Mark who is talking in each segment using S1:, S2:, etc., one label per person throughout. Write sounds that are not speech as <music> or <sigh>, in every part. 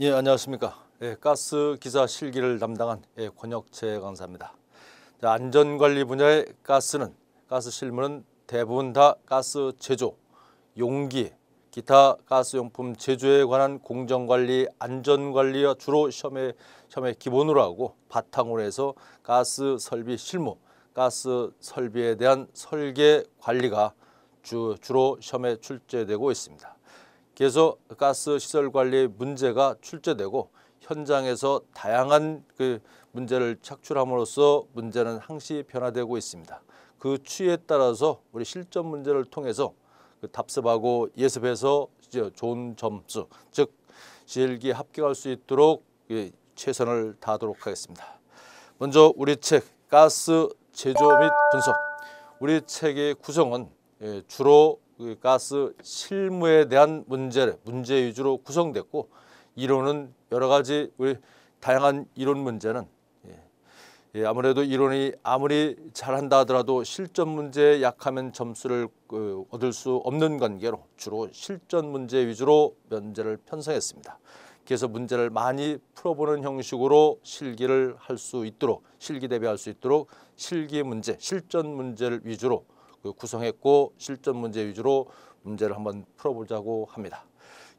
S1: 예, 안녕하십니까. 예, 가스 기사 실기를 담당한 예, 권혁채 강사입니다. 자, 안전관리 분야의 가스는 가스 실물은 대부분 다 가스 제조, 용기, 기타 가스용품 제조에 관한 공정관리, 안전관리와 주로 시험의, 시험의 기본으로 하고 바탕으로 해서 가스 설비 실무, 가스 설비에 대한 설계 관리가 주, 주로 시험에 출제되고 있습니다. 계속 가스 시설 관리 문제가 출제되고 현장에서 다양한 그 문제를 착출함으로써 문제는 항시 변화되고 있습니다. 그 추이에 따라서 우리 실전 문제를 통해서 그 답습하고 예습해서 좋은 점수, 즉 실기 합격할 수 있도록 최선을 다하도록 하겠습니다. 먼저 우리 책 가스 제조 및 분석 우리 책의 구성은 예, 주로 그 가스 실무에 대한 문제, 문제 위주로 구성됐고 이론은 여러 가지 우리 다양한 이론 문제는 예, 예, 아무래도 이론이 아무리 잘한다 하더라도 실전 문제에 약하면 점수를 그, 얻을 수 없는 관계로 주로 실전 문제 위주로 면제를 편성했습니다. 그래서 문제를 많이 풀어보는 형식으로 실기를 할 수 있도록 실기 대비할 수 있도록 실기 문제, 실전 문제를 위주로 그 구성했고 실전 문제 위주로 문제를 한번 풀어보자고 합니다.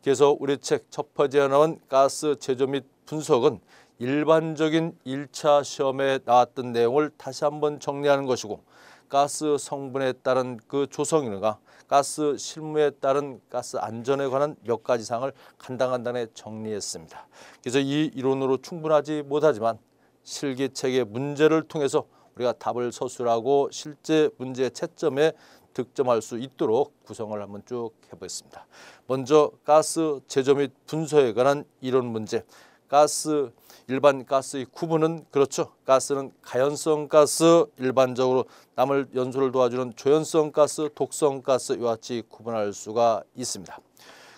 S1: 그래서 우리 책첫 번째 나온 가스 제조 및 분석은 일반적인 1차 시험에 나왔던 내용을 다시 한번 정리하는 것이고 가스 성분에 따른 그 조성이나 가스 실무에 따른 가스 안전에 관한 몇 가지 사항을 간단간단히 정리했습니다. 그래서 이 이론으로 충분하지 못하지만 실기책의 문제를 통해서 우리가 답을 서술하고 실제 문제의 채점에 득점할 수 있도록 구성을 한번 쭉 해보겠습니다. 먼저 가스 제조 및 분소에 관한 이론 문제. 가스, 일반 가스의 구분은 그렇죠. 가스는 가연성 가스, 일반적으로 남을 연소를 도와주는 조연성 가스, 독성 가스 이와 같이 구분할 수가 있습니다.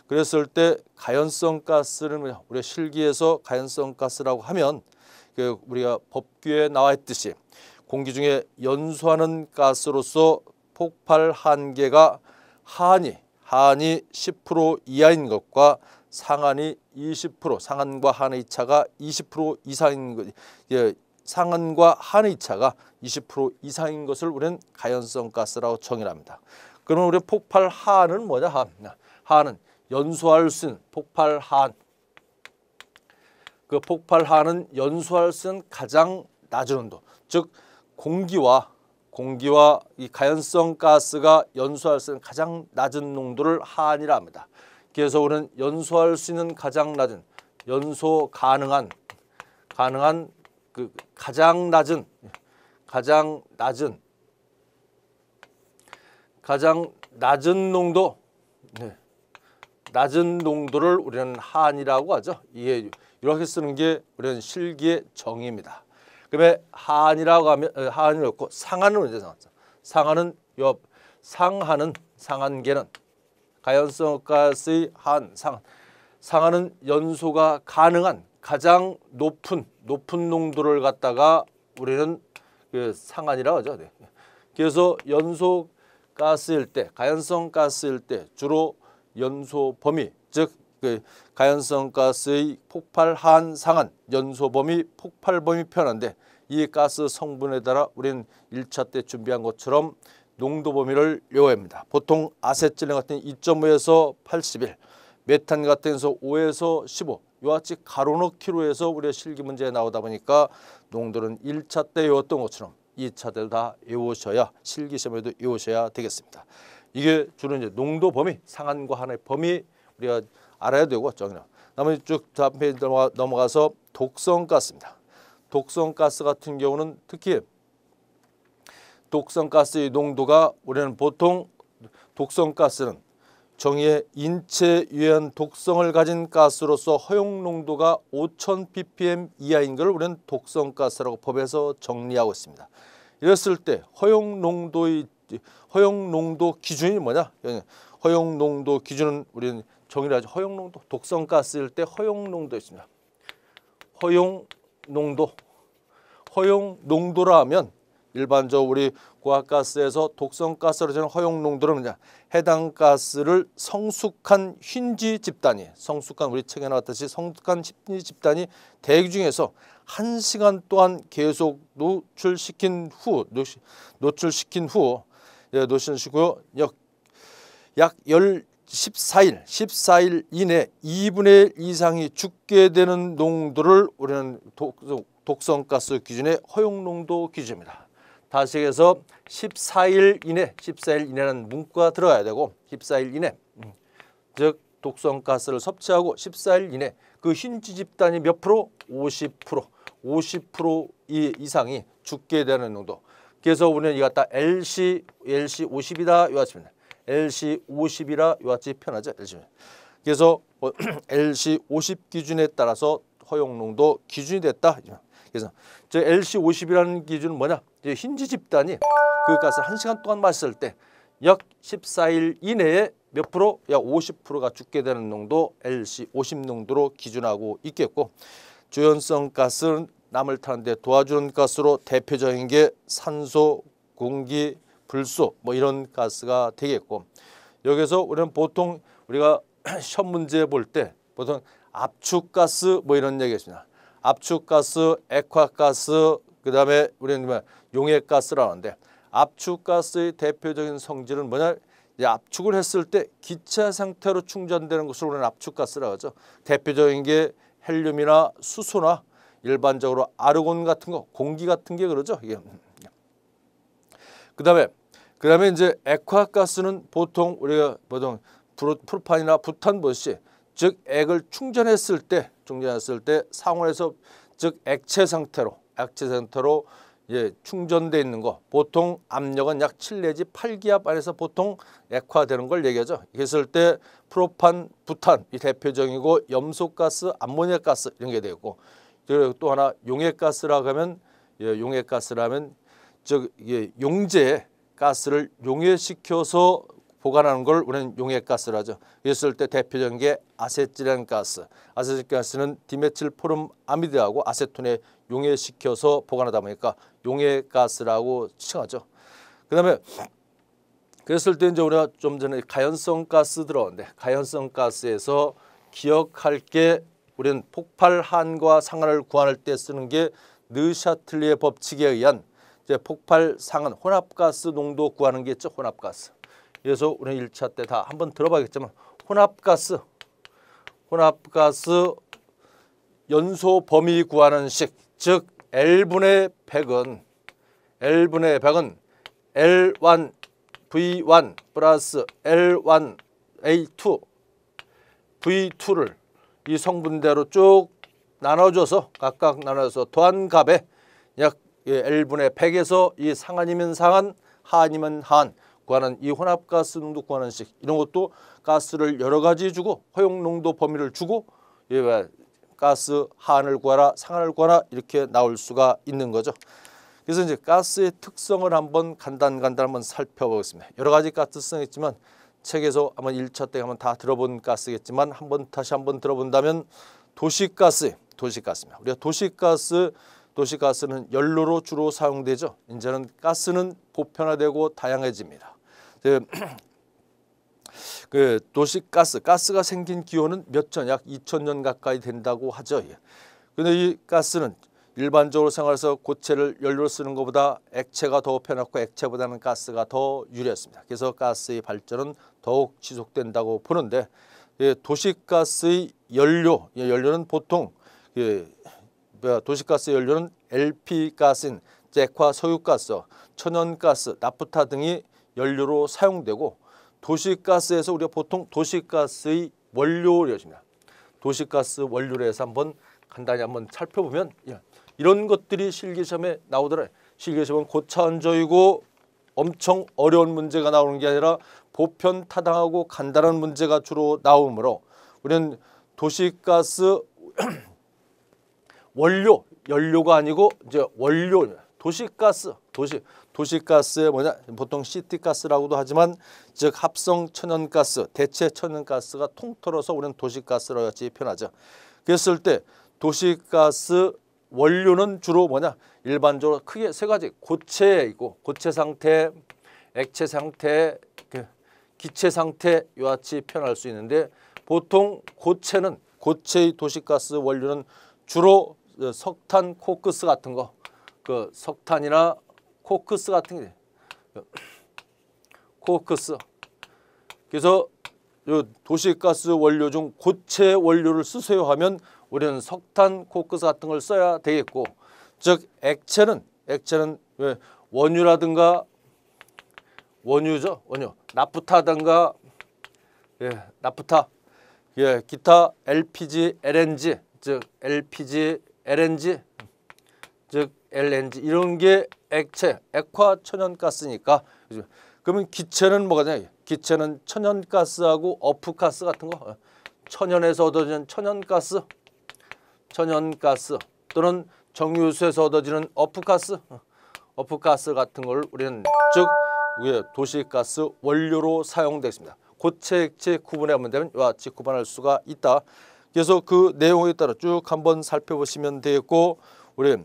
S1: 그랬을 때 가연성 가스는 우리 실기에서 가연성 가스라고 하면 그 우리가 법규에 나와 있듯이 공기 중에 연소하는 가스로서 폭발 한계가 하한이 하한이 10% 이하인 것과 상한이 20% 상한과 한의 차가 20% 이상인 것 예, 상한과 한의 차가 20% 이상인 것을 우리는 가연성 가스라고 정의 합니다. 그러면 우리 폭발 하한은 뭐냐? 하한. 하한은 연소할 수 있는 폭발 하한. 그 폭발 하한은 연소할 수 있는 가장 낮은 온도. 즉 공기와 공기와 이 가연성 가스가 연소할 수 있는 가장 낮은 농도를 하한이라 합니다. 그래서 우리는 연소할 수 있는 가장 낮은 연소 가능한 가능한 그 가장 낮은 가장 낮은 가장 낮은 농도 네. 낮은 농도를 우리는 한이라고 하죠. 이게 이렇게 쓰는 게 우리는 실기의 정의입니다. 그러면 한이라고 하면 한을 없고 상한은 언제 나왔죠? 상한은 옆 상한은 상한계는 가연성가의 한 상한 상한은 연소가 가능한 가장 높은 높은 농도를 갖다가 우리는 그 상한이라고 하죠. 네. 그래서 연소 가스일 때 가연성 가스일 때 주로 연소 범위 그 가연성 가스의 폭발한 상한 연소 범위 폭발 범위 표현한데 이 가스 성분에 따라 우리는 1차 때 준비한 것처럼 농도 범위를 요합니다 보통 아세틸렌 같은 2.5에서 81, 메탄 같은 데서 5에서 15, 요아치 가로넣기로해서 우리의 실기 문제에 나오다 보니까 농도는 1차 때요었던 것처럼 2차 때도 다요우셔야 실기시험에도 요우셔야 되겠습니다. 이게 주로 이제 농도 범위, 상한과 한의 범위 우리가 알아야 되고 정의는 나머지 쭉 다음 페이지 넘어가서 독성가스입니다. 독성가스 같은 경우는 특히 독성가스의 농도가 우리는 보통 독성가스는 정의의 인체 유해한 독성을 가진 가스로서 허용 농도가 5000 ppm 이하인 걸 우리는 독성가스라고 법에서 정리하고 있습니다. 이랬을 때 허용 농도의 허용 농도 기준이 뭐냐? 허용 농도 기준은 우리는 동일하죠. 허용농도. 독성가 스일때 허용농도 있습니다. 허용농도. 허용농도라 면 일반적으로 우리 고압가스에서 독성가스로 되는 허용농도는 뭐냐. 해당 가스를 성숙한 흰지 집단이 성숙한 우리 책에 나왔듯이 성숙한 흰지 집단이 대기 중에서 한시간 동안 계속 노출시킨 후 노출시킨 후 예, 노출시고약열 14일, 14일 이내 2분의 1 이상이 죽게 되는 농도를 우리는 독성가스 기준의 허용농도 기준입니다. 다시 얘기 해서 14일 이내, 14일 이내는 문구가 들어가야 되고 14일 이내, 음, 즉 독성가스를 섭취하고 14일 이내 그 흰지 집단이 몇 프로? 50% 50% 이상이 죽게 되는 농도. 그래서 우리는 이 갖다 LC, LC50이다 이와 같습니다. LC50이라 이와같이 편하죠. LC. 그래서 뭐 LC50 <clears throat> 기준에 따라서 허용농도 기준이 됐다. 그래서 저 LC50이라는 기준은 뭐냐? 흰지 집단이 그 가스 한시간 동안 마셨때약 14일 이내에 몇 프로? 약 50%가 죽게 되는 농도 LC50 농도로 기준하고 있겠고 주연성 가스는 남을 타는데 도와주는 가스로 대표적인 게 산소, 공기, 불소 뭐 이런 가스가 되겠고 여기서 우리는 보통 우리가 첫 <clears throat> 문제 볼 때 보통 압축가스 뭐 이런 얘기했습니다. 압축가스, 액화가스, 그 다음에 우리는 뭐 용액가스라는데 압축가스의 대표적인 성질은 뭐냐 압축을 했을 때 기체 상태로 충전되는 것을 우리는 압축가스라고 하죠. 대표적인 게 헬륨이나 수소나 일반적으로 아르곤 같은 거, 공기 같은 게 그러죠. 이게. 그다음에 그다음에 이제 액화가스는 보통 우리가 보통 프로판이나 부탄 보시 즉 액을 충전했을 때 충전했을 때 상온에서 즉 액체 상태로 액체 상태로 예, 충전돼 있는 거 보통 압력은 약7 내지 8기압 안에서 보통 액화되는 걸 얘기하죠. 그랬을 때 프로판, 부탄 이 대표적이고 염소가스, 암모니아가스 이런 게 되고 그리고 또 하나 용액가스라고 하면 예, 용액가스라면 즉이 용제 가스를 용해시켜서 보관하는 걸 우리는 용해가스라 하죠. 이랬을 때 대표적인 게아세틸한 가스. 아세틸 가스는 디메틸 포름 아미드하고 아세톤에 용해시켜서 보관하다 보니까 용해가스라고 칭하죠. 그다음에 그랬을 때 이제 우리가 좀 전에 가연성 가스 들어왔는데 가연성 가스에서 기억할 게 우리는 폭발한과 상한을 구할 때 쓰는 게 느샤틀리의 법칙에 의한 이제 폭발 상은 혼합가스 농도 구하는 게 있죠. 혼합가스. 그래서 우리 1차 때 다 한번 들어봐야겠지만 혼합가스 혼합가스 연소 범위 구하는 식, 즉 L분의 100은 L분의 100은 L1 V1 플러스 L1 A2 V2를 이 성분대로 쭉 나눠줘서 각각 나눠서 더한 값에 약 L분의 예, 100에서 이 상한이면 상한, 한이면한 구하는 이 혼합가스 농도 구하는 식 이런 것도 가스를 여러 가지 주고 허용 농도 범위를 주고 예, 가스 한을 구하라 상한을 구하라 이렇게 나올 수가 있는 거죠. 그래서 이제 가스의 특성을 한번 간단간단 한번 살펴보겠습니다. 여러 가지 가스성 있지만 책에서 아마 1차 때 한번 다 들어본 가스겠지만 한번 다시 한번 들어본다면 도시가스, 도시가스입니다. 우리가 도시가스 도시가스는 연료로 주로 사용되죠. 이제는 가스는 보편화되고 다양해집니다. <clears throat> 그 도시가스, 가스가 생긴 기호는 몇 천, 약 2천 년 가까이 된다고 하죠. 그런데 예. 이 가스는 일반적으로 생활에서 고체를 연료로 쓰는 것보다 액체가 더 편하고 액체보다는 가스가 더 유리했습니다. 그래서 가스의 발전은 더욱 지속된다고 보는데 예, 도시가스의 연료, 예, 연료는 보통 그 도시가스 연료는 LP가스인 잭화 석유가스, 천연가스, 나프타 등이 연료로 사용되고 도시가스에서 우리가 보통 도시가스의 원료료입니다. 도시가스 원료를 해서 한번 간단히 한번 살펴보면 예, 이런 것들이 실기시험에 나오더래. 실기시험은 고차원적이고 엄청 어려운 문제가 나오는 게 아니라 보편 타당하고 간단한 문제가 주로 나오므로 우리는 도시가스 원료, 연료가 아니고 이제 원료, 도시가스, 도시, 도시가스 뭐냐 보통 시티가스라고도 하지만 즉 합성 천연가스, 대체 천연가스가 통틀어서 우리는 도시가스로 같이 표현하죠. 그랬을 때 도시가스 원료는 주로 뭐냐 일반적으로 크게 세 가지 고체 이고 고체 상태, 액체 상태, 그 기체 상태 이와 같이 표현할 수 있는데 보통 고체는 고체의 도시가스 원료는 주로 그 석탄 코크스 같은 거, 그 석탄이나 코크스 같은 게 그 코크스. 그래서 요 도시가스 원료 중 고체 원료를 쓰세요 하면 우리는 석탄 코크스 같은 걸 써야 되겠고, 즉 액체는 액체는 원유라든가 원유죠 원유 나프타든가 예 나프타 예 기타 LPG LNG 즉 LPG LNG 즉 LNG 이런 게 액체 액화 천연가스니까 그러면 기체는 뭐가 되냐 기체는 천연가스하고 어프가스 같은 거 천연에서 얻어지는 천연가스 천연가스 또는 정유수에서 얻어지는 어프가스 어프가스 같은 걸 우리는 즉 위에 도시가스 원료로 사용되겠습니다 고체 액체 구분해보면 되면 와 같이 구분할 수가 있다 그래서 그 내용에 따라 쭉 한번 살펴보시면 되겠고 우리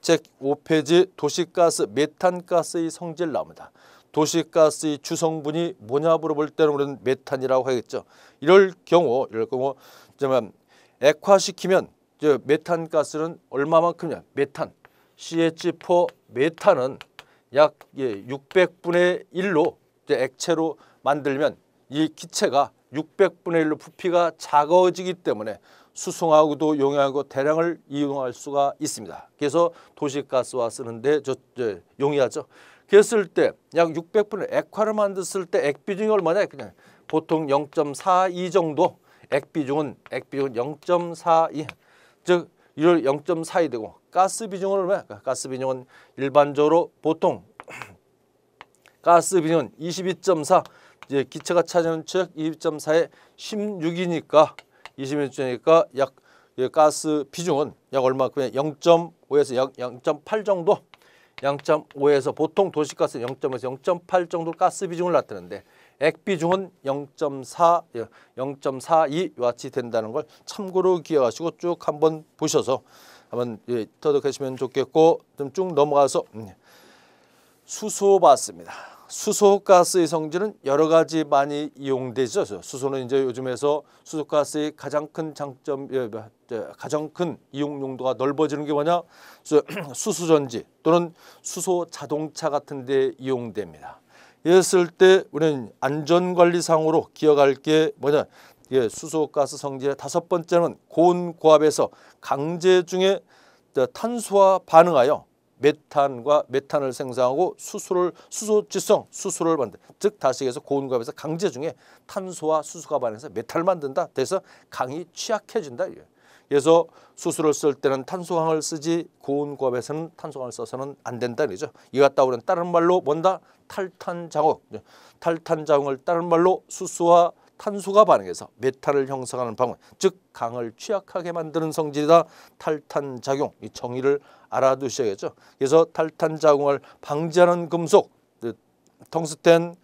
S1: 책 5페이지 도시가스 메탄가스의 성질 나옵니다. 도시가스의 주성분이 뭐냐 물어볼 때는 우리는 메탄이라고 하겠죠. 이럴 경우 이럴 경우 그러 액화시키면 메탄가스는 얼마만큼이냐? 메탄 CH4 메탄은 약 600분의 예, 1로 액체로 만들면 이 기체가 600분의 1로 부피가 작아지기 때문에 수송하고도 용해하고 대량을 이용할 수가 있습니다. 그래서 도시가스와 쓰는데 저, 저 용이하죠. 그랬을 때 약 600분의 액화를 만들었을 때 액비중이 얼마냐? 그냥 보통 0.42 정도 액비중은 액비중은 0.42즉 이를 0.42 되고 가스 비중은 얼마야? 그러니까 가스 비중은 일반적으로 보통 <clears throat> 가스 비중은 22.4 이제 예, 기체가 차지하는 체력 22.4에 16이니까 21주니까 약 예, 가스 비중은 약 얼마큼의 0.5에서 약0.8 정도 0.5에서 보통 도시가스 0.5에서 0.8 정도 가스 비중을 나타내는데 액 비중은 0.4, 0.42와 치 된다는 걸 참고로 기억하시고 쭉 한번 보셔서 한번 예, 터득하시면 좋겠고 좀 쭉 넘어가서 음, 수소 봤습니다. 수소가스의 성질은 여러 가지 많이 이용되죠. 수소는 이제 요즘에서 수소가스의 가장 큰 장점, 예, 뭐, 가장 큰 이용 용도가 넓어지는 게 뭐냐? <clears throat> 수소전지 또는 수소 자동차 같은 데 이용됩니다. 이랬을 때 우리는 안전관리상으로 기억할 게 뭐냐? 예, 수소가스 성질의 다섯 번째는 고온 고압에서 강제 중에 탄소와 반응하여 메탄과 메탄을 생성하고 수소를 수소지성 수소를 만든 즉 다시 얘기해서 고온갑에서 강제 중에 탄소와 수소가 반해서 메탄을 만든다. 돼서 강이 취약해진다. 이게. 그래서 수술을쓸 때는 탄소강을 쓰지 고온갑에서는 탄소강을 써서는 안 된다. 이죠 이와 따오른 다른 말로 뭔다? 탈탄자국. 탈탄자국을 다른 말로 수소와 탄소가 반응해서 메탈을 형성하는 방법즉 강을 취약하게 만드는 성질이다. 탈탄 작용, 이 정의를 알아두셔야겠죠. 그래서 탈탄 작용을 방지하는 금속, 그 텅스텐,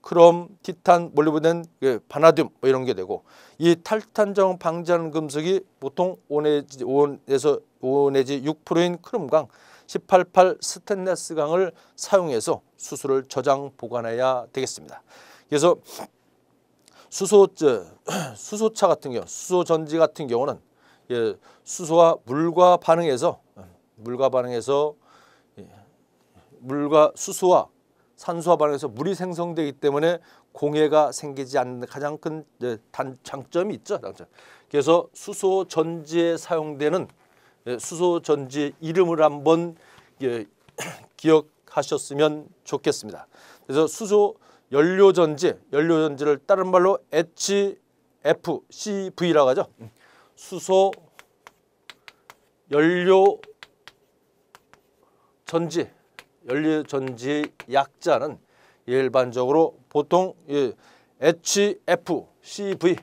S1: 크롬, 티탄, 몰리브덴, 그 바나듐 뭐 이런 게 되고 이 탈탄 작용 방지하는 금속이 보통 5에서 5 내지 6%인 크롬강, 188 스탠레스 강을 사용해서 수술을 저장 보관해야 되겠습니다. 그래서 수소 <clears throat> 수소차 같은 경우 수소 전지 같은 경우는 예, 수소와 물과 반응해서 물과 반응해서 예, 물과 수소와 산소와 반응해서 물이 생성되기 때문에 공해가 생기지 않는 가장 큰 예, 단 장점이 있죠. 장점. 그래서 수소 전지에 사용되는 예, 수소 전지 이름을 한번 예, <clears throat> 기억하셨으면 좋겠습니다. 그래서 수소 연료전지, 연료전지를 다른 말로 HFCV라고 하죠. 수소 연료 전지, 연료 전지 약자는 일반적으로 보통 HFCV,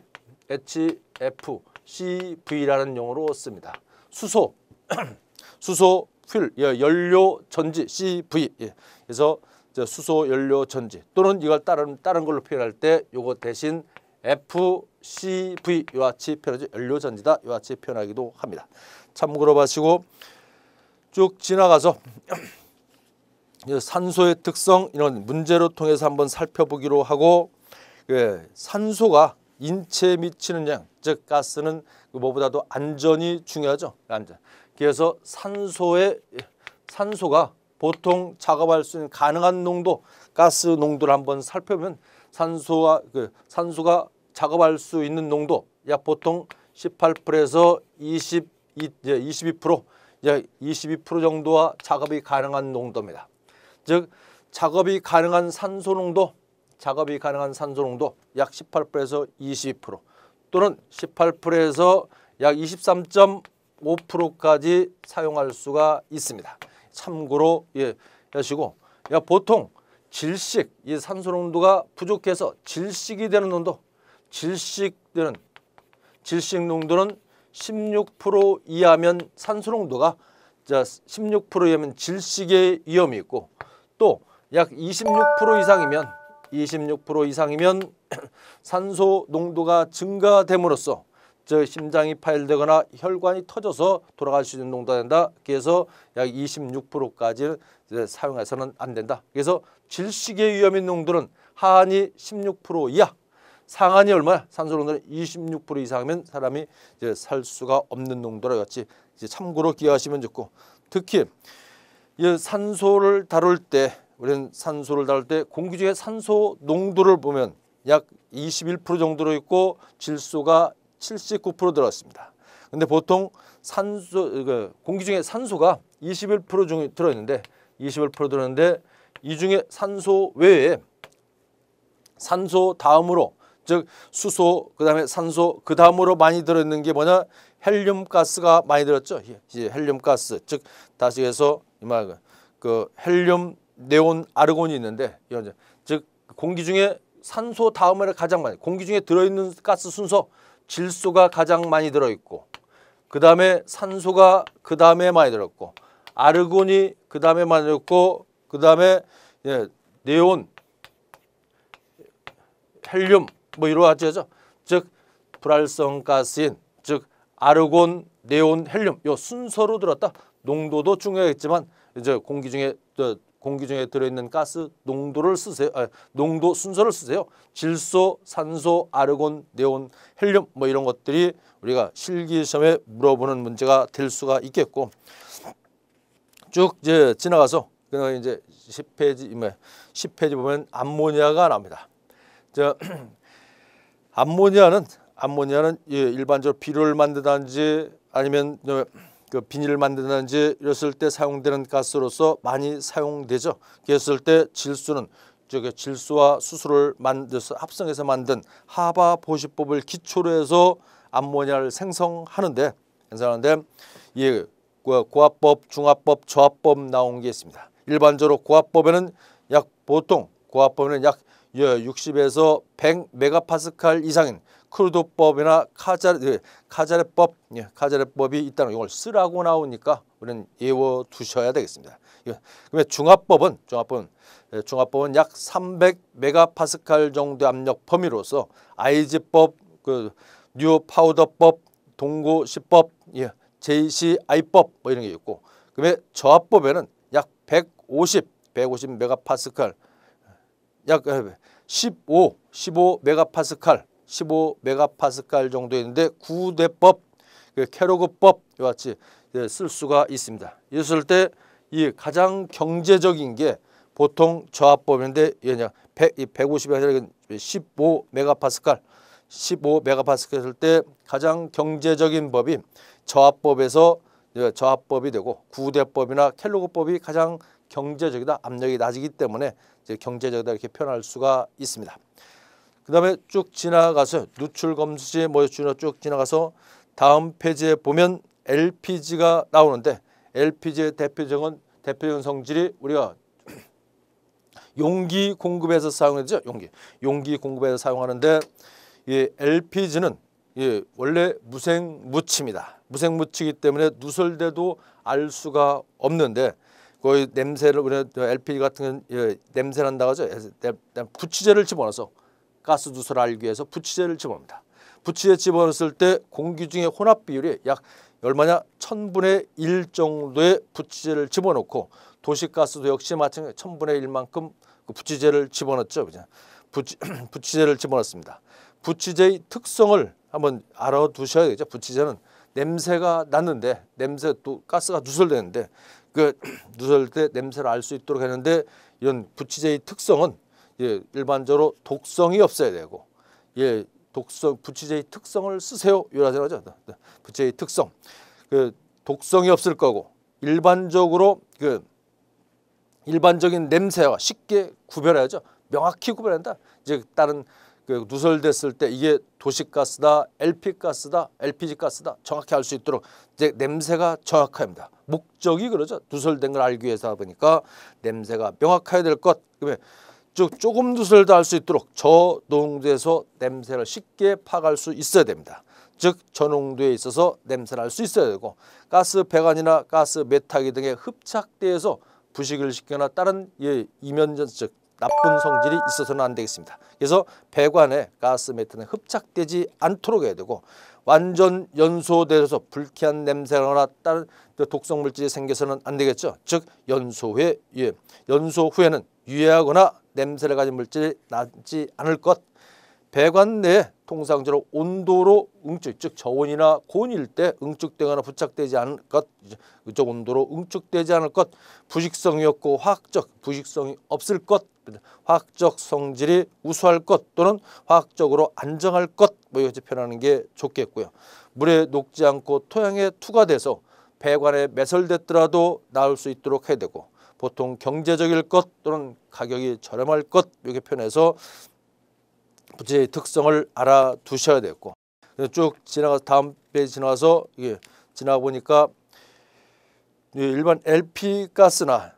S1: HFCV라는 용어로 씁니다. 수소, <clears throat> 수소 휠, 예, 연료 전지 CV. 예, 그래서 저 수소 연료 전지 또는 이걸 다른 다른 걸로 표현할 때 요거 대신 FCV 이와 같이 표현하지 연료 전지다 이와 같이 표현하기도 합니다. 참고로 마시고 쭉 지나가서 <clears throat> 산소의 특성 이런 문제로 통해서 한번 살펴보기로 하고 예, 산소가 인체에 미치는 양, 즉 가스는 그 뭐보다도 안전이 중요하죠. 안전. 그래서 산소의 산소가 보통 작업할 수 있는 가능한 농도, 가스 농도를 한번 살펴보면 산소와 그 산소가 작업할 수 있는 농도 약 보통 18%에서 22, 22%, 약22% 정도와 작업이 가능한 농도입니다. 즉 작업이 가능한 산소 농도, 작업이 가능한 산소 농도 약 18%에서 22% 또는 18%에서 약 23.5%까지 사용할 수가 있습니다. 참고로 예, 하시고 야, 보통 질식, 이 산소 농도가 부족해서 질식이 되는 농도, 질식되는 질식 농도는 16% 이하면 산소 농도가 자16% 이하면 질식의 위험이 있고 또 약 26% 이상이면 26% 이상이면 <clears throat> 산소 농도가 증가됨으로써 저 심장이 파열되거나 혈관이 터져서 돌아갈 수 있는 농도가 된다. 그래서 약 26%까지 사용해서는 안 된다. 그래서 질식의 위험인 농도는 하한이 16% 이하, 상한이 얼마야? 산소 농도는 26% 이상이면 사람이 이제 살 수가 없는 농도라 같이 이제 참고로 기억하시면 좋고 특히 이 산소를 다룰 때 우리는 산소를 다룰 때 공기 중에 산소 농도를 보면 약 21% 정도로 있고 질소가 79% 들어갔습니다. 근데 보통 산소 그 공기 중에 산소가 21% 중에 들어있는데 21% 들었는데 이 중에 산소 외에 산소 다음으로 즉 수소 그다음에 산소 그다음으로 많이 들어있는 게 뭐냐 헬륨 가스가 많이 들었죠 예, 이제 헬륨 가스 즉 다시 해서 이말 그, 그 헬륨 네온 아르곤이 있는데 이즉 공기 중에 산소 다음에 가장 많이 공기 중에 들어있는 가스 순서 질소가 가장 많이 들어있고 그 다음에 산소가 그 다음에 많이 들었고 아르곤이 그 다음에 많이 들었고 그 다음에 예, 네온, 헬륨 뭐 이러하죠. 즉 불활성 가스인 즉 아르곤, 네온, 헬륨 요 순서로 들었다. 농도도 중요하겠지만 이제 공기 중에 공기 중에 들어있는 가스 농도를 쓰세요. 아, 농도 순서를 쓰세요. 질소, 산소, 아르곤, 네온, 헬륨 뭐 이런 것들이 우리가 실기 시험에 물어보는 문제가 될 수가 있겠고 쭉 이제 지나가서 그냥 이제 10페이지 10페이지 뭐 보면 암모니아가 나옵니다. 저 <clears throat> 암모니아는 암모니아는 일반적으로 비료를 만든든지 아니면 그 비닐을 만든다든지 이랬을 때 사용되는 가스로서 많이 사용되죠. 그랬을 때질수는 저기 질소와 수소를 만들어서 합성해서 만든 하바 보시법을 기초로 해서 암모니아를 생성하는데 괜찮은데이 고압법, 중압법, 저압법 나온 게 있습니다. 일반적으로 고압법에는 약 보통 고압법에는 약 60에서 예, 100메가파스칼 이상인 쿠르드법이나 카자레, 예, 카자레법, 예, 카자레법이 있다는 이걸 쓰라고 나오니까 우리는 예워 두셔야 되겠습니다. 예, 그러면 중화법은 중화법은 중화법은 약 300메가파스칼 정도 압력 범위로서 IG법, 그 뉴파우더법, 동고시법, 예, JCI법 뭐 이런 게 있고 그다음 저압법에는 약 150, 150 메가파스칼 약 15, 15 메가파스칼 15메가파스칼 정도 있는데 구대법, 그 캐로그법 이와 같이 예, 쓸 수가 있습니다. 이랬을 때이 가장 경제적인 게 보통 저압법인데 얘냐 100, 1 5 0에 아니라 15메가파스칼 15메가파스칼 쓸때 가장 경제적인 법이 저압법에서 예, 저압법이 되고 구대법이나 켈로그법이 가장 경제적이다 압력이 낮이기 때문에 이제 경제적이다 이렇게 표현할 수가 있습니다. 그 다음에 쭉 지나가서 누출 검수지 뭐여주쭉 지나가서 다음 페이지에 보면 LPG가 나오는데 LPG의 대표적인 대표적인 성질이 우리가 <clears throat> 용기 공급에서 사용하죠. 용기. 용기 공급에서 사용하는데 이 LPG는 이 원래 무생무치입니다. 무생무치이기 때문에 누설돼도 알 수가 없는데 거의 냄새를 우리 LPG 같은 건 냄새 난다고 하죠. 부치제를 집어넣어서 가스 누설을 알기 위해서 부취제를 집어넣습니다. 부치제 집어넣었을 때 공기 중의 혼합 비율이 약 얼마냐? 천분의일 정도의 부치제를 집어넣고 도시가스도 역시 마찬가지 천분의일만큼 그 부치제를 집어넣죠 부치, <clears throat> 부치제를 집어넣습니다. 부치제의 특성을 한번 알아두셔야겠죠. 부치제는 냄새가 났는데 냄새 또 가스가 누설되는데 그 <clears throat> 누설 때 냄새를 알 수 있도록 하는데 이런 부치제의 특성은 예, 일반적으로 독성이 없어야 되고 예, 독성 부채의 특성을 쓰세요. 요라서 라죠 부채의 특성. 그 독성이 없을 거고 일반적으로 그 일반적인 냄새와 쉽게 구별해야죠. 명확히 구별한다. 이제 다른 그 누설됐을 때 이게 도시가스다, LP가스다, LPG가스다 정확히 알 수 있도록 이제 냄새가 정확합니다. 목적이 그러죠. 누설된 걸 알기 위해서 보니까 냄새가 명확해야 될 것. 그다음 즉 조금 누수를 다할수 있도록 저농도에서 냄새를 쉽게 파악할수 있어야 됩니다. 즉 저농도에 있어서 냄새를 알수 있어야 되고 가스 배관이나 가스 메타기 등의 흡착대에서 부식을 시키거나 다른 예, 이면전 즉 나쁜 성질이 있어서는 안 되겠습니다. 그래서 배관에 가스 메탄는 흡착되지 않도록 해야 되고 완전 연소되어서 불쾌한 냄새거나 다른 독성 물질이 생겨서는 안 되겠죠. 즉 연소 후에 예, 연소 후에는 유해하거나 냄새를 가진 물질이 나지 않을 것 배관 내 통상적으로 온도로 응축 즉 저온이나 고온일 때 응축되거나 부착되지 않을 것 그쪽 온도로 응축되지 않을 것 부식성이 없고 화학적 부식성이 없을 것 화학적 성질이 우수할 것 또는 화학적으로 안정할 것뭐 이렇게 표현하는 게 좋겠고요 물에 녹지 않고 토양에 투과돼서 배관에 매설됐더라도 나올 수 있도록 해야 되고 보통 경제적일 것 또는 가격이 저렴할 것 이렇게 표현해서 부채의 특성을 알아두셔야 되고쭉 지나가서 다음 페이지 지나가서 이게 지나 보니까 일반 LP 가스나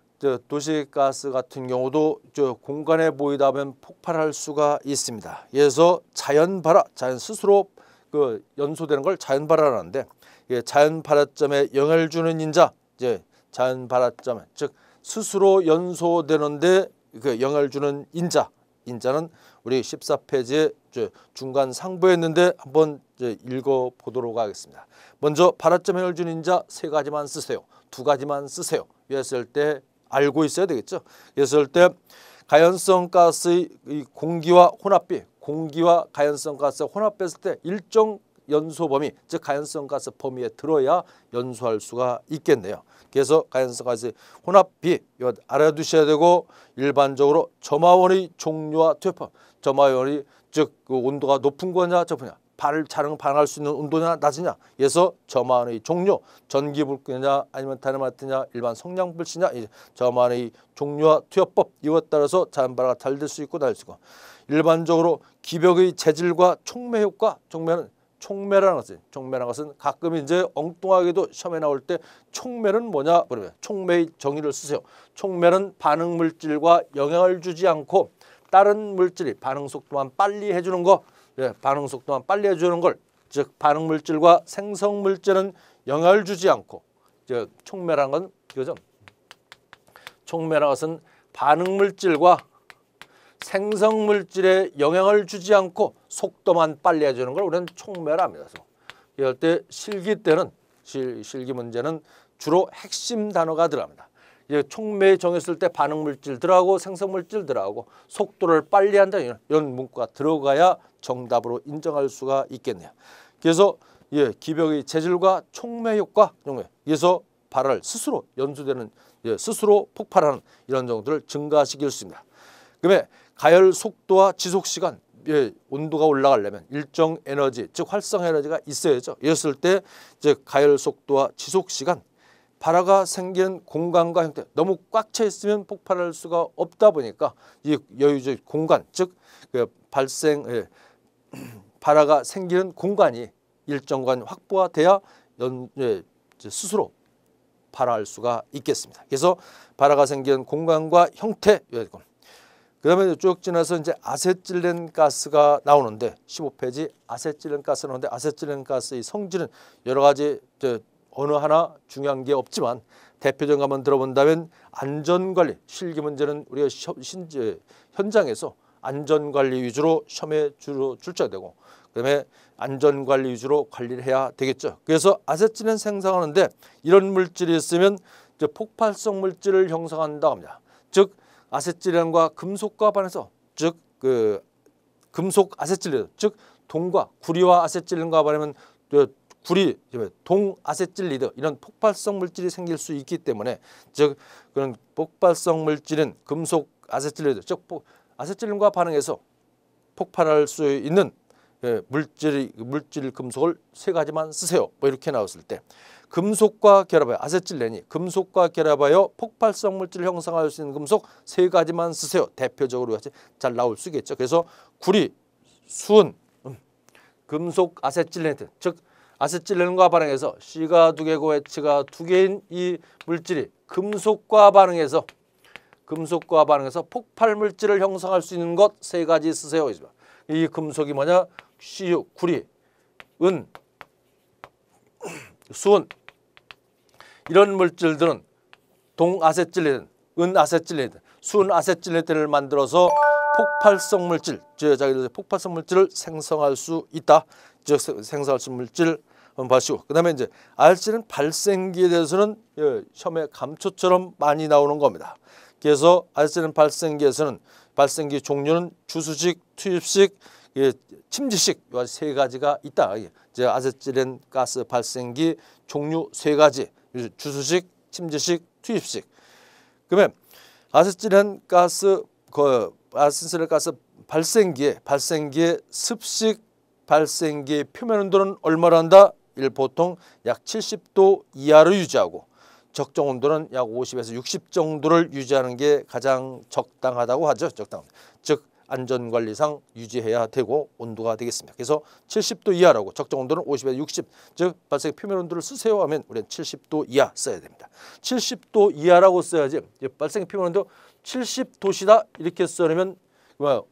S1: 도시가스 같은 경우도 저 공간에 보이다 보면 폭발할 수가 있습니다. 그래서 자연 발화, 자연 스스로 그 연소되는 걸 자연 발화라는데 자연 발화점에 영향을 주는 인자, 이제 자연 발화점, 즉 스스로 연소되는데 그 영향을 주는 인자 인자는 우리 14페이지에 중간 상부했는데 한번 읽어보도록 하겠습니다. 먼저 발화점 행을 주는 인자 세 가지만 쓰세요. 두 가지만 쓰세요. 이랬을 때 알고 있어야 되겠죠. 이랬을 때 가연성 가스의 공기와 혼합비, 공기와 가연성 가스 혼합했을 때 일정 연소 범위, 즉 가연성 가스 범위에 들어야 연소할 수가 있겠네요. 그래서 가연성 가스 혼합 비 이거 알아두셔야 되고 일반적으로 점화원의 종류와 퇴파, 점화원이 즉 그 온도가 높은 거냐 저거냐 발을 자랑 반할수 있는 온도냐 낮으냐 그래서 저원의 종류 전기 불끄냐 아니면 다이마트냐 일반 성냥 불씨냐 저만의 종류와 투여법 이거 따라서 자연발라가잘될수 있고 날수 있고 일반적으로 기벽의 재질과 촉매 효과 촉매는 총매라는 것은 총매라는 것은 가끔 이제 엉뚱하게도 시험에 나올 때 총매는 뭐냐 그러면 총매의 정의를 쓰세요. 총매는 반응 물질과 영향을 주지 않고 다른 물질이 반응 속도만 빨리 해주는 거, 예, 반응 속도만 빨리 해주는 걸, 즉 반응 물질과 생성 물질은 영향을 주지 않고, 이 총매란 건이죠 총매란 것은 반응 물질과 생성물질에 영향을 주지 않고 속도만 빨리 해주는 걸 우리는 촉매라 합니다. 이럴 때 실기 때는 실, 실기 문제는 주로 핵심 단어가 들어갑니다. 이제 촉매 정했을 때 반응물질 들어가고 생성물질 들어가고 속도를 빨리 한다 는 이런 문구가 들어가야 정답으로 인정할 수가 있겠네요. 그래서 예, 기벽의 재질과 촉매 효과 용에 의해서 발을 스스로 연수되는 예, 스스로 폭발하는 이런 정도를 증가시킬 수 있습니다. 그다음에 가열 속도와 지속 시간 예, 온도가 올라가려면 일정 에너지 즉 활성 에너지가 있어야죠. 이랬을 때 이제 가열 속도와 지속 시간 발화가 생기는 공간과 형태 너무 꽉 차 있으면 폭발할 수가 없다 보니까 이 여유적 공간 즉그 발생 예, <clears throat> 발화가 생기는 공간이 일정 간 확보가 돼야 연, 예, 이제 스스로 발화할 수가 있겠습니다. 그래서 발화가 생기는 공간과 형태 예, 그다음에 쭉 지나서 이제 아세틸렌 가스가 나오는데 15페이지 아세틸렌 가스 나오는데 아세틸렌 가스의 성질은 여러 가지 어느 하나 중요한 게 없지만 대표적인 것만 들어본다면 안전관리 실기 문제는 우리가 현장에서 안전관리 위주로 시험에 주로 출제되고 그다음에 안전관리 위주로 관리를 해야 되겠죠. 그래서 아세틸렌 생성하는데 이런 물질이 있으면 폭발성 물질을 형성한다 고 합니다. 즉 아세틸이과 금속과 반해서 즉 그 금속 아세틸레 즉 동과 구리와 아세틸렌과 반하면 그 구리 동아세틸리드 이런 폭발성 물질이 생길 수 있기 때문에 즉 그런 폭발성 물질은 금속 아세틸리드 즉 뭐 아세틸렌과 반응해서 폭발할 수 있는 예, 물질 물질 금속을 세 가지만 쓰세요. 뭐 이렇게 나왔을 때 금속과 결합하여 아세틸렌이 금속과 결합하여 폭발성 물질 형성할 수 있는 금속 세 가지만 쓰세요. 대표적으로 같이 잘 나올 수 있겠죠. 그래서 구리, 수은, 음, 금속 아세틸렌트 즉 아세틸렌과 반응해서 C가 두 개고 H가 두 개인 이 물질이 금속과 반응해서 금속과 반응해서 폭발 물질을 형성할 수 있는 것 세 가지 쓰세요. 이 금속이 뭐냐? 시유 구리, 은, 수은 이런 물질들은 동아세틸레든, 은아세틸레든, 은아세틸레든을 만들어서 폭발성 물질, 즉 폭발성 물질을 생성할 수 있다. 즉 생성할 수 물질 발시고 그다음에 이제 알씨는 발생기에 대해서는 혐의 예, 감초처럼 많이 나오는 겁니다. 그래서 알씨는 발생기에서는 발생기 종류는 주수식, 투입식, 예, 침지식 요세 가지가 있다. 예, 이제 아세틸렌 가스 발생기 종류 세 가지 주수식, 침지식, 투입식. 그러면 아세틸렌 가스 그 아세틸렌 가스 발생기에 발생기의 습식 발생기의 표면 온도는 얼마로 한다? 일 보통 약 70도 이하로 유지하고 적정 온도는 약 50에서 60 정도를 유지하는 게 가장 적당하다고 하죠. 적당즉 안전관리상 유지해야 되고 온도가 되겠습니다. 그래서 70도 이하라고 적정 온도는 50에서 60, 즉 발색 표면 온도를 쓰세요 하면 우리는 70도 이하 써야 됩니다. 70도 이하라고 써야지 발색 표면 온도 70도시다 이렇게 써내면 뭐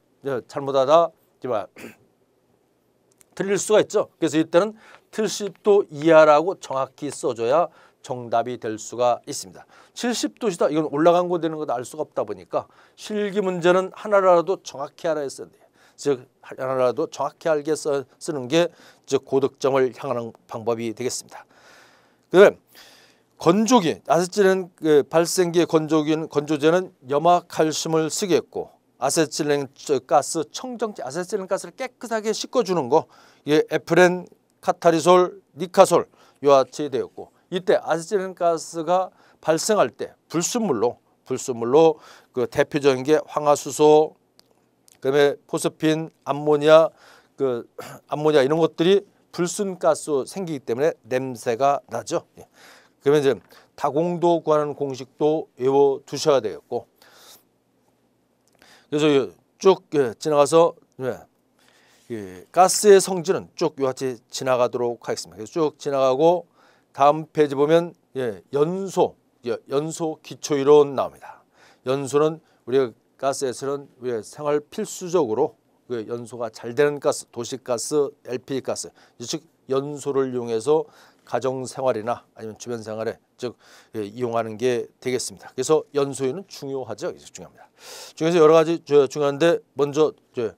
S1: 잘못하다 <clears throat> 틀릴 수가 있죠. 그래서 이때는 70도 이하라고 정확히 써줘야 정답이 될 수가 있습니다. 70도시다. 이건 올라간 거 되는 거다 알 수가 없다 보니까 실기 문제는 하나라도 정확히 알아야 써야 돼요. 즉 하나라도 정확히 알게 써, 쓰는 게 즉 고득점을 향하는 방법이 되겠습니다. 그다음 건조기 아세틸렌 그 발생기의 건조기는 건조제는 염화 칼슘을 쓰겠고 아세틸렌 가스 청정제 아세틸렌 가스를 깨끗하게 씻어주는 거 이게 에프렌 카타리솔 니카솔 요아치 되었고 이때 아세틸렌 가스가 발생할 때 불순물로 불순물로 그 대표적인 게 황화수소 그다음에 포스핀, 암모니아, 그 <clears throat> 암모니아 이런 것들이 불순가스 생기기 때문에 냄새가 나죠. 예. 그러면 이제 다공도 구하는 공식도 외워 두셔야 되겠고 그래서 쭉 예, 지나가서 예, 가스의 성질은 쭉 이와 같이 지나가도록 하겠습니다. 그래서 쭉 지나가고 다음 페이지 보면 예, 연소, 예, 연소 기초이론 나옵니다. 연소는 우리가 가스에서는 우리 생활 필수적으로 그 연소가 잘 되는 가스, 도시가스, LP가스, 즉 연소를 이용해서 가정생활이나 아니면 주변생활에 즉 예, 이용하는 게 되겠습니다. 그래서 연소유는 중요하죠. 이제 중요합니다. 중에서 여러 가지 중요한데 먼저 저,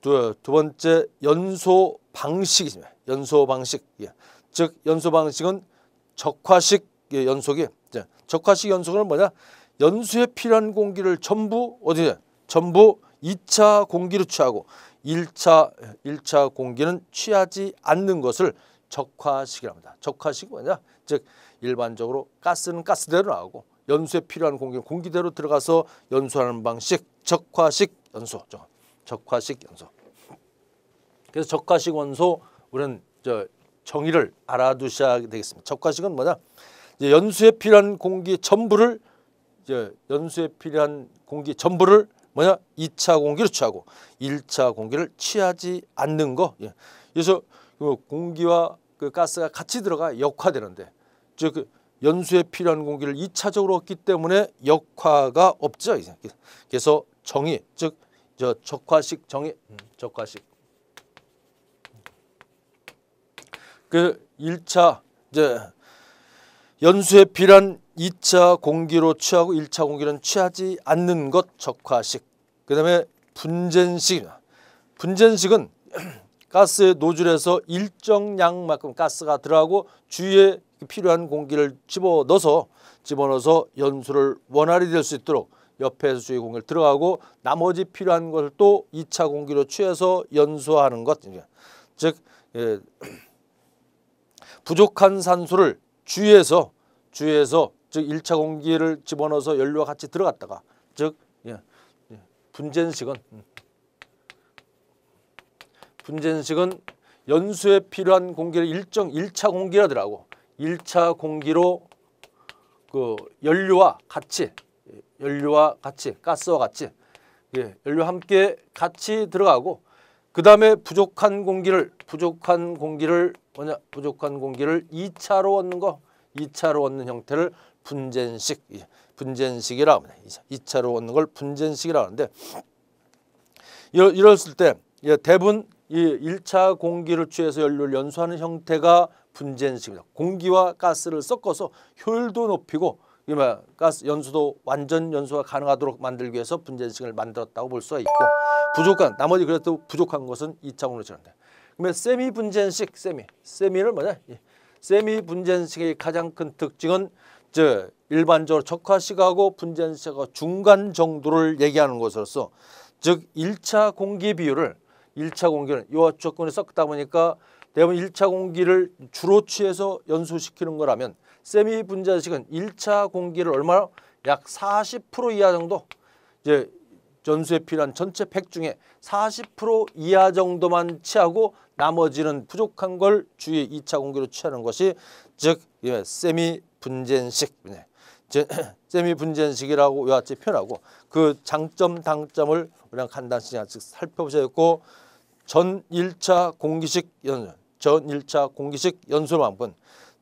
S1: 두, 두 번째 연소 방식입니다. 연소 방식. 예. 즉 연소 방식은 적화식 연속이 적화식 연속은 뭐냐 연수에 필요한 공기를 전부 어디에 전부 2차 공기로 취하고 1차 1차 공기는 취하지 않는 것을 적화식이랍니다. 적화식이 뭐냐? 즉 일반적으로 가스는 가스대로 나오고 연수에 필요한 공기는 공기대로 들어가서 연수하는 방식 적화식 연소. 적화식 연소. 그래서 적화식 원소 우리는 정의를 알아두셔야 되겠습니다. 적화식은 뭐냐? 이제 연수에 필요한 공기 전부를 이제 연수에 필요한 공기 전부를 뭐냐? 2차 공기로 취하고 1차 공기를 취하지 않는 거. 예. 그래서 그 공기와 그 가스가 같이 들어가 역화되는데 즉 그 연수에 필요한 공기를 2차적으로 얻기 때문에 역화가 없죠. 그래서 정의 즉 저 적화식 정의 음, 적화식 그 1차 이제 연수의 비란 2차 공기로 취하고 1차 공기는 취하지 않는 것 적화식. 그 다음에 분젠식 분젠식은 <clears throat> 가스의 노즐에서 일정 양만큼 가스가 들어가고 주위에 필요한 공기를 집어넣어서 집어넣어서 연수를 원활히 될 수 있도록 옆에서 주위 공기를 들어가고 나머지 필요한 것을 또 2차 공기로 취해서 연소하는 것. 즉 예, <clears throat> 부족한 산소를 주위에서 주위에서 즉 일차 공기를 집어넣어서 연료와 같이 들어갔다가 즉 예, 예 분젠식은 음. 분젠식은 연수에 필요한 공기를 일정 일차 공기라더라고 일차 공기로 그 연료와 같이 연료와 같이 가스와 같이 예, 연료와 함께 같이 들어가고 그 다음에 부족한 공기를 부족한 공기를 뭐냐 부족한 공기를 2차로 얻는 거 2차로 얻는 형태를 분젠식 분젠식이라 합니다. 2차로 얻는 걸 분젠식이라고 하는데 이럴, 이랬을 때 예, 대부분 이 1차 공기를 취해서 연료를 연소하는 형태가 분젠식입니다. 공기와 가스를 섞어서 효율도 높이고 이말 뭐 가스 연소도 완전 연소가 가능하도록 만들기 위해서 분젠식을 만들었다고 볼 수가 있고 부족한 나머지 그래도 부족한 것은 2차 공로 처럼돼 그러면 뭐, 세미 분쟁식 세미 세미를 뭐냐? 예. 세미 분쟁식의 가장 큰 특징은 저 일반적으로 적화식하고 분쟁식하고 중간 정도를 얘기하는 것으로서 즉 1차 공기 비율을 1차 공기를 요와 조건에 섞다 보니까 대부분 1차 공기를 주로 취해서 연소시키는 거라면 세미 분자식은 1차 공기를 얼마로 약40% 이하 정도 이제 전수에 필요한 전체 팩 중에 40% 이하 정도만 취하고 나머지는 부족한 걸 주의 2차 공기로 취하는 것이 즉 예, 세미 분젠식 예, 네. 제, <clears throat> 세미 분젠식이라고 이와 같 표현하고 그 장점 당점을 그냥 간단히 아직 살펴보셔 했고 전1차 공기식 연수 전1차 공기식 연수만큼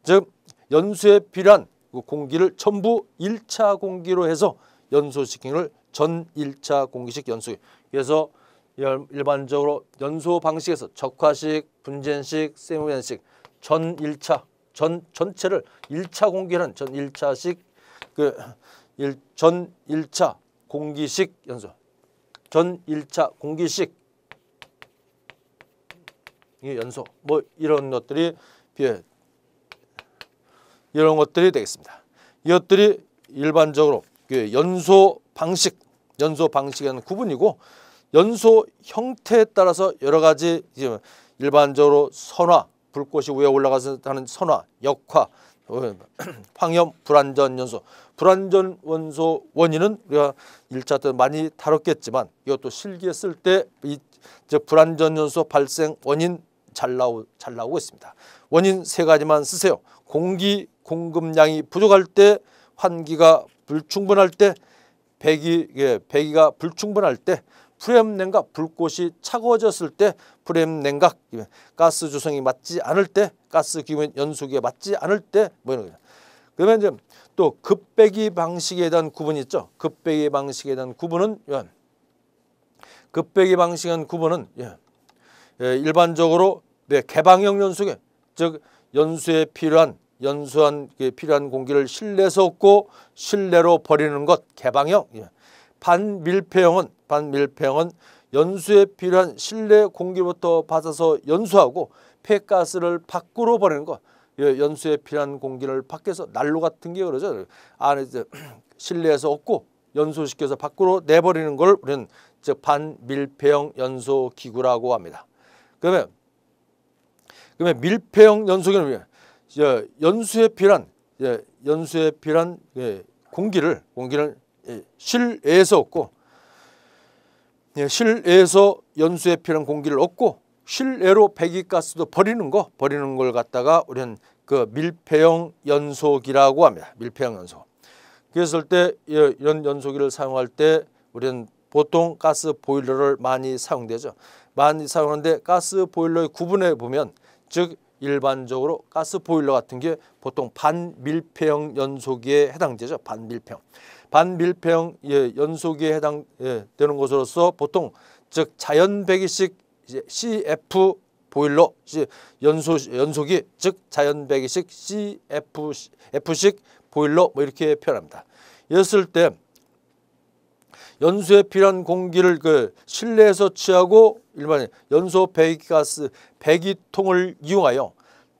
S1: 즉 연수에 필요한 그 공기를 전부 1차 공기로 해서 연소시키을전1차 공기식 연수 그래서 일반적으로 연소 방식에서 적화식, 분젠식, 세무변식 전 1차, 전 전체를 1차 공기는 전 1차식 그 일, 전 1차 공기식 연소. 전 1차 공기식 연소 뭐 이런 것들이 비해 이런 것들이 되겠습니다. 이것들이 일반적으로 그 연소 방식, 연소 방식에는 구분이고 연소 형태에 따라서 여러 가지 일반적으로 선화, 불꽃이 위에 올라가서 하는 선화, 역화, <clears throat> 황염, 불완전 연소. 불완전 원소 원인은 우리가 일차때 많이 다뤘겠지만 이것도 실기에 쓸때이불완전 연소 발생 원인 잘, 나오, 잘 나오고 있습니다. 원인 세 가지만 쓰세요. 공기 공급량이 부족할 때, 환기가 불충분할 때, 배기, 예, 배기가 불충분할 때, 프레임 냉각 불꽃이 차가워졌을 때 프레임 냉각 가스 조성이 맞지 않을 때 가스 기면 연속에 맞지 않을 때 뭐 이런 거죠. 그러면 이제 또 급배기 방식에 대한 구분이 있죠. 급배기 방식에 대한 구분은 연. 급배기 방식에 대한 구분은 예. 예, 일반적으로 네, 개방형 연소계 즉 연수에 필요한 연수한 그 필요한 공기를 실내에서 얻고 실내로 버리는 것 개방형 예. 반밀폐형은 반밀폐형은 연수에 필요한 실내 공기부터 받아서 연수하고 폐가스를 밖으로 버리는 것. 연수에 필요한 공기를 밖에서 난로 같은 게 그러죠. 안에 이제 <clears throat> 실내에서 얻고 연소시켜서 밖으로 내버리는 걸 우리는 즉 반밀폐형 연소 기구라고 합니다. 그러면 그러면 밀폐형 연소기는 연수에 필요한 연수에 필요한 예, 공기를 공기를 예, 실외에서 얻고 예, 실내에서연소에 필요한 공기를 얻고 실내로 배기가스도 버리는 거 버리는 걸 갖다가 우리는 그 밀폐형 연소기라고 합니다. 밀폐형 연소. 그랬을 때 이런 예, 연소기를 사용할 때 우리는 보통 가스 보일러를 많이 사용되죠. 많이 사용하는데 가스 보일러의 구분해 보면 즉 일반적으로 가스 보일러 같은 게 보통 반밀폐형 연소기에 해당되죠. 반밀폐형. 반밀폐형 예, 연소기에 해당되는 예, 것으로서 보통 즉 자연 배기식 CF 보일러 연소 연소기 즉 자연 배기식 CF F식 보일러 뭐 이렇게 표현합니다. 이랬을 때 연소에 필요한 공기를 그 실내에서 취하고 일반 연소 배기가스 배기통을 이용하여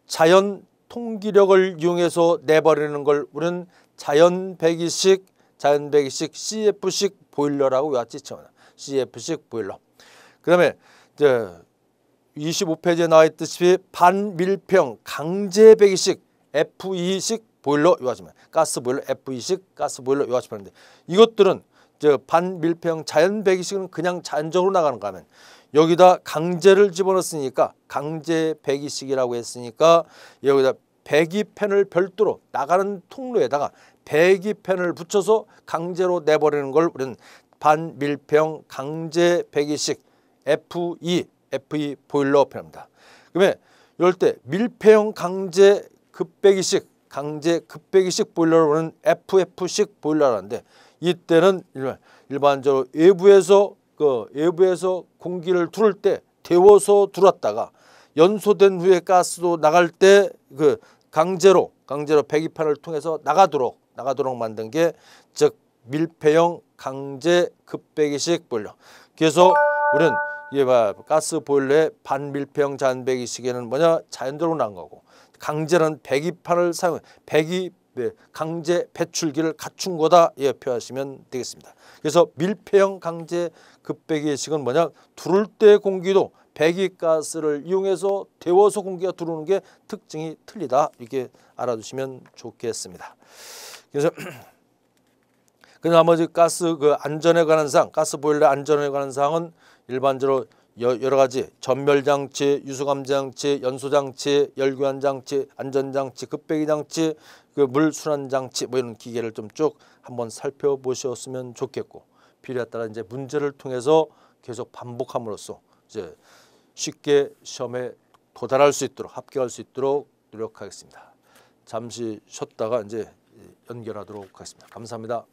S1: 자연 통기력을 이용해서 내버리는 걸 우리는 자연 배기식 자연배기식 CF식 보일러라고 외치죠. CF식 보일러. 그 다음에 이제 25페이지에 나와 있듯이 반밀평 강제배기식 FE식 보일러 요하시면 가스보일러 FE식 가스보일러 요하시면 이것들은 저 반밀평 자연배기식은 그냥 자연적으로 나가는 거면 여기다 강제를 집어넣었으니까 강제 배기식이라고 했으니까 여기다 배기팬을 별도로 나가는 통로에다가 배기펜을 붙여서 강제로 내버리는 걸 우리는 반밀평 강제 배기식 F2, e, F2 e 보일러 펜입니다. 그러면 이럴 때 밀폐형 강제 급배기식 강제 급배기식 보일러를 우리는 FF식 보일러라는데 이때는 일반적으로 외부에서 그 외부에서 공기를 들을 때 데워서 들었다가 연소된 후에 가스도 나갈 때 그 강제로 강제로 배기판을 통해서 나가도록 나가도록 만든 게 즉 밀폐형 강제 급배기식 보일러. 그래서 우리는 이게 봐 가스 보일러의 반밀폐형 잔배기식에는 뭐냐 자연적으로 난 거고 강제는 배기판을 사용해 배기 네, 강제 배출기를 갖춘 거다 예, 표하시면 되겠습니다. 그래서 밀폐형 강제 급배기식은 뭐냐 두를 때 공기도 배기가스를 이용해서 데워서 공기가 들어오는 게 특징이 틀리다 이렇게 알아두시면 좋겠습니다. 그래서 <clears throat> 그 나머지 가스 그 안전에 관한 사항, 가스 보일러 안전에 관한 사항은 일반적으로 여러 가지 전멸장치, 유수감장치, 연소장치, 열교환장치, 안전장치, 급배기장치, 그 물순환장치 뭐 이런 기계를 좀 쭉 한번 살펴보셨으면 좋겠고 필요에 따라 이제 문제를 통해서 계속 반복함으로써 이제 쉽게 시험에 도달할 수 있도록 합격할 수 있도록 노력하겠습니다. 잠시 쉬었다가 이제 연결하도록 하겠습니다. 감사합니다.